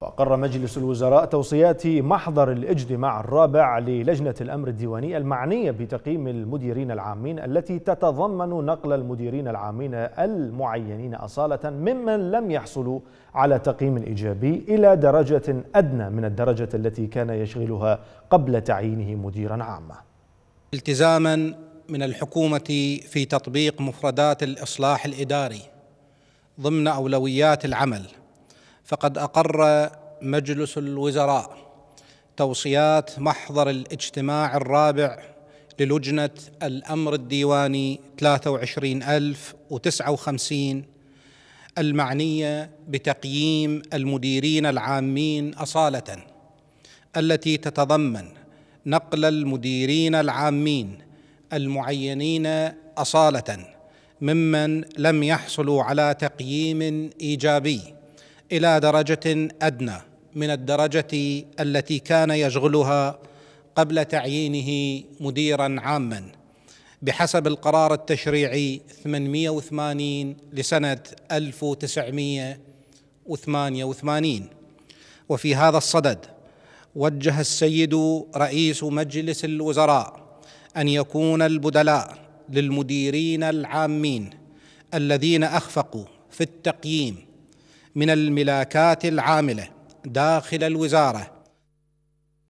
وأقر مجلس الوزراء توصيات محضر الاجتماع الرابع للجنة الأمر الديوانية المعنية بتقييم المديرين العامين التي تتضمن نقل المديرين العامين المعينين أصالة ممن لم يحصلوا على تقييم إيجابي إلى درجة أدنى من الدرجة التي كان يشغلها قبل تعيينه مديرا عاما التزاما من الحكومة في تطبيق مفردات الإصلاح الإداري ضمن أولويات العمل فقد اقر مجلس الوزراء توصيات محضر الاجتماع الرابع للجنة الأمر الديواني 23059 المعنية بتقييم المديرين العامين أصالة التي تتضمن نقل المديرين العامين المعينين أصالة ممن لم يحصلوا على تقييم إيجابي الى درجه ادنى من الدرجه التي كان يشغلها قبل تعيينه مديرا عاما بحسب القرار التشريعي 880 لسنه 1988 وفي هذا الصدد وجه السيد رئيس مجلس الوزراء ان يكون البدلاء للمديرين العامين الذين اخفقوا في التقييم من الملاكات العامله داخل الوزاره